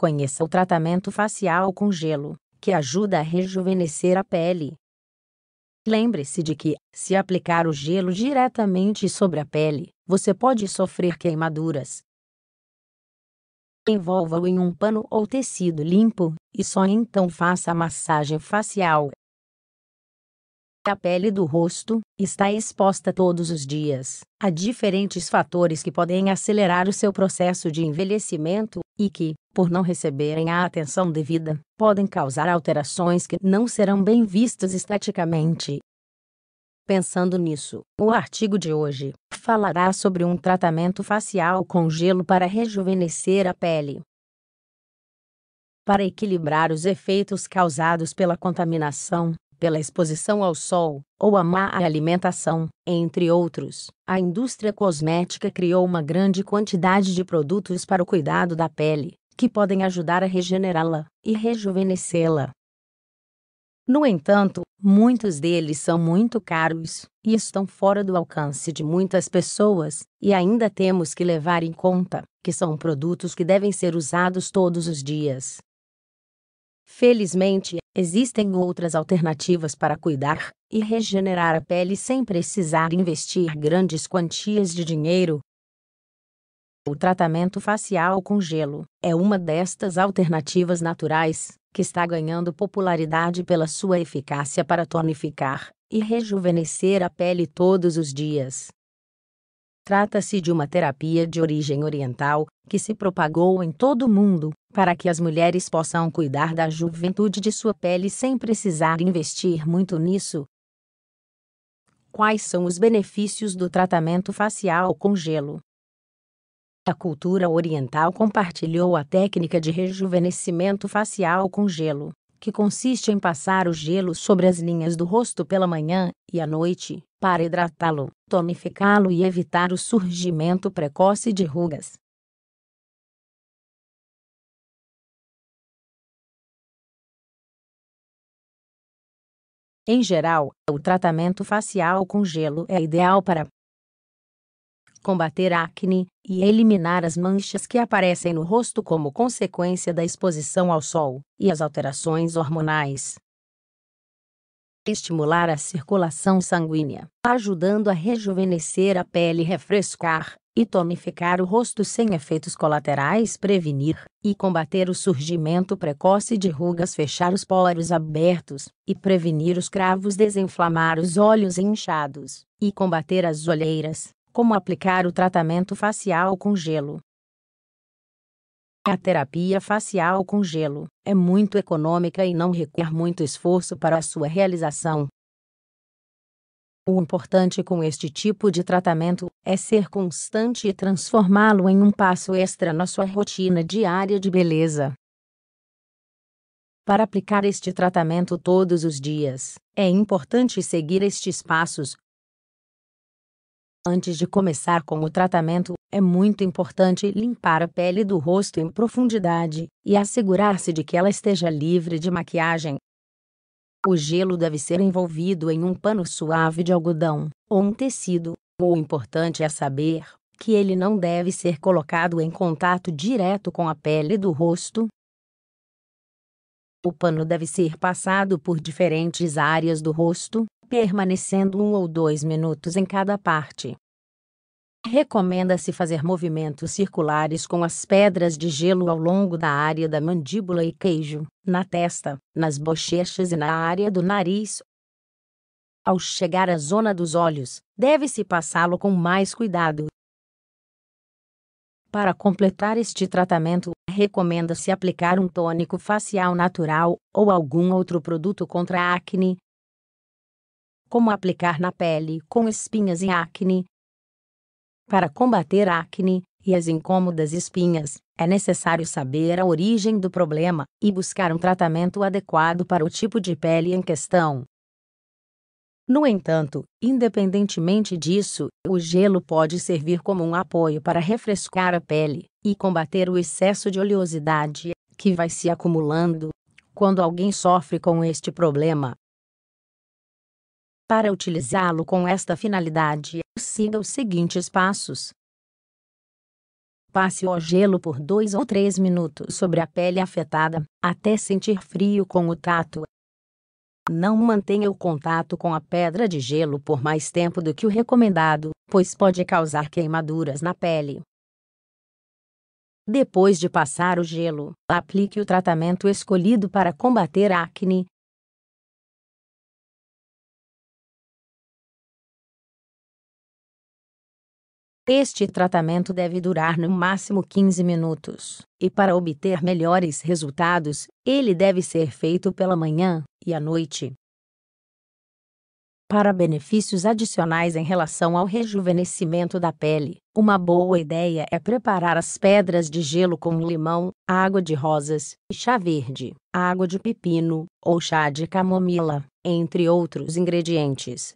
Conheça o tratamento facial com gelo, que ajuda a rejuvenescer a pele. Lembre-se de que, se aplicar o gelo diretamente sobre a pele, você pode sofrer queimaduras. Envolva-o em um pano ou tecido limpo, e só então faça a massagem facial. A pele do rosto está exposta todos os dias a diferentes fatores que podem acelerar o seu processo de envelhecimento, e que, por não receberem a atenção devida, podem causar alterações que não serão bem vistas esteticamente. Pensando nisso, o artigo de hoje falará sobre um tratamento facial com gelo para rejuvenescer a pele. Para equilibrar os efeitos causados pela contaminação, pela exposição ao sol, ou a má alimentação, entre outros. A indústria cosmética criou uma grande quantidade de produtos para o cuidado da pele, que podem ajudar a regenerá-la e rejuvenescê-la. No entanto, muitos deles são muito caros e estão fora do alcance de muitas pessoas, e ainda temos que levar em conta que são produtos que devem ser usados todos os dias Felizmente, existem outras alternativas para cuidar e regenerar a pele sem precisar investir grandes quantias de dinheiro. O tratamento facial com gelo é uma destas alternativas naturais que está ganhando popularidade pela sua eficácia para tonificar e rejuvenescer a pele todos os dias. Trata-se de uma terapia de origem oriental que se propagou em todo o mundo para que as mulheres possam cuidar da juventude de sua pele sem precisar investir muito nisso. Quais são os benefícios do tratamento facial com gelo? A cultura oriental compartilhou a técnica de rejuvenescimento facial com gelo, que consiste em passar o gelo sobre as linhas do rosto pela manhã e à noite, para hidratá-lo, tonificá-lo e evitar o surgimento precoce de rugas. Em geral, o tratamento facial com gelo é ideal para combater a acne e eliminar as manchas que aparecem no rosto como consequência da exposição ao sol e as alterações hormonais. Estimular a circulação sanguínea, ajudando a rejuvenescer a pele e refrescar e tonificar o rosto sem efeitos colaterais, prevenir e combater o surgimento precoce de rugas, fechar os poros abertos e prevenir os cravos, desinflamar os olhos inchados e combater as olheiras, como aplicar o tratamento facial com gelo. A terapia facial com gelo é muito econômica e não requer muito esforço para a sua realização. O importante com este tipo de tratamento é ser constante e transformá-lo em um passo extra na sua rotina diária de beleza. Para aplicar este tratamento todos os dias, é importante seguir estes passos. Antes de começar com o tratamento, é muito importante limpar a pele do rosto em profundidade e assegurar-se de que ela esteja livre de maquiagem o gelo deve ser envolvido em um pano suave de algodão, ou um tecido, o importante é saber que ele não deve ser colocado em contato direto com a pele do rosto. O pano deve ser passado por diferentes áreas do rosto, permanecendo um ou dois minutos em cada parte. Recomenda-se fazer movimentos circulares com as pedras de gelo ao longo da área da mandíbula e queijo, na testa, nas bochechas e na área do nariz. Ao chegar à zona dos olhos, deve-se passá-lo com mais cuidado. Para completar este tratamento, recomenda-se aplicar um tônico facial natural ou algum outro produto contra a acne. Como aplicar na pele com espinhas e acne, para combater a acne e as incômodas espinhas, é necessário saber a origem do problema e buscar um tratamento adequado para o tipo de pele em questão. No entanto, independentemente disso, o gelo pode servir como um apoio para refrescar a pele e combater o excesso de oleosidade que vai se acumulando quando alguém sofre com este problema. Para utilizá-lo com esta finalidade, siga os seguintes passos. Passe o gelo por 2 ou 3 minutos sobre a pele afetada, até sentir frio com o tato. Não mantenha o contato com a pedra de gelo por mais tempo do que o recomendado, pois pode causar queimaduras na pele. Depois de passar o gelo, aplique o tratamento escolhido para combater acne, Este tratamento deve durar no máximo 15 minutos, e para obter melhores resultados, ele deve ser feito pela manhã e à noite. Para benefícios adicionais em relação ao rejuvenescimento da pele, uma boa ideia é preparar as pedras de gelo com limão, água de rosas, chá verde, água de pepino ou chá de camomila, entre outros ingredientes,